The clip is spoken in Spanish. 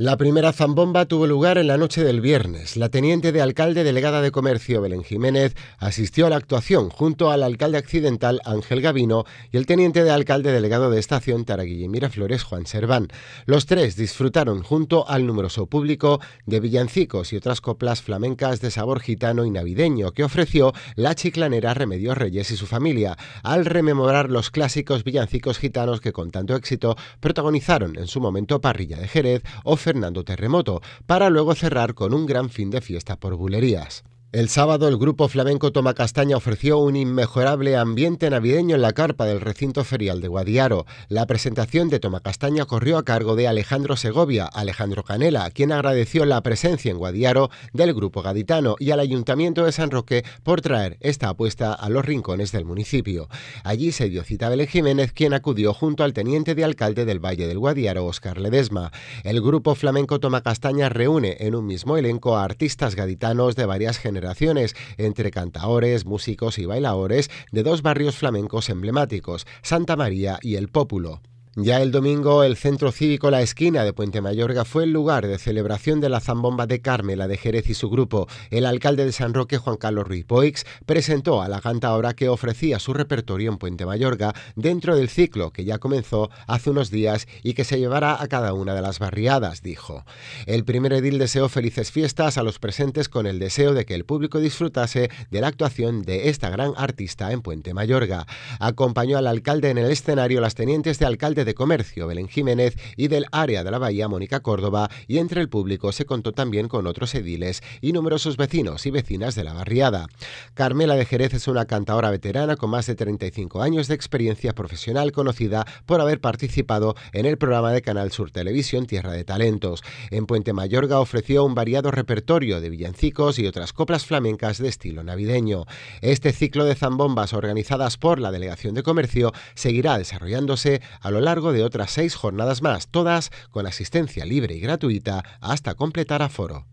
La primera zambomba tuvo lugar en la noche del viernes. La teniente de alcalde delegada de comercio, Belén Jiménez, asistió a la actuación junto al alcalde accidental, Ángel Gavino, y el teniente de alcalde delegado de estación, Taraguillimira Flores Juan Serván. Los tres disfrutaron junto al numeroso público de villancicos y otras coplas flamencas de sabor gitano y navideño que ofreció la chiclanera Remedios Reyes y su familia, al rememorar los clásicos villancicos gitanos que con tanto éxito protagonizaron en su momento Parrilla de Jerez, o Fernando Terremoto, para luego cerrar con un gran fin de fiesta por bulerías. El sábado el grupo flamenco Toma Castaña ofreció un inmejorable ambiente navideño en la carpa del recinto ferial de Guadiaro. La presentación de Toma Castaña corrió a cargo de Alejandro Segovia, Alejandro Canela, quien agradeció la presencia en Guadiaro del grupo gaditano y al Ayuntamiento de San Roque por traer esta apuesta a los rincones del municipio. Allí se dio cita a Belén Jiménez, quien acudió junto al teniente de alcalde del Valle del Guadiaro, Oscar Ledesma. El grupo flamenco Toma Castaña reúne en un mismo elenco a artistas gaditanos de varias generaciones entre cantaores, músicos y bailadores de dos barrios flamencos emblemáticos, Santa María y El Pópulo. Ya el domingo, el Centro Cívico La Esquina de Puente Mayorga fue el lugar de celebración de la zambomba de Carmela de Jerez y su grupo. El alcalde de San Roque, Juan Carlos Ruiz Boix, presentó a la cantadora que ofrecía su repertorio en Puente Mayorga dentro del ciclo que ya comenzó hace unos días y que se llevará a cada una de las barriadas, dijo. El primer edil deseó felices fiestas a los presentes con el deseo de que el público disfrutase de la actuación de esta gran artista en Puente Mayorga. Acompañó al alcalde en el escenario las tenientes de alcalde de Comercio Belén Jiménez y del área de la Bahía Mónica Córdoba y entre el público se contó también con otros ediles y numerosos vecinos y vecinas de la barriada. Carmela de Jerez es una cantadora veterana con más de 35 años de experiencia profesional conocida por haber participado en el programa de Canal Sur Televisión Tierra de Talentos. En Puente Mayorga ofreció un variado repertorio de villancicos y otras coplas flamencas de estilo navideño. Este ciclo de zambombas organizadas por la Delegación de Comercio seguirá desarrollándose a lo largo largo de otras seis jornadas más, todas con asistencia libre y gratuita hasta completar aforo.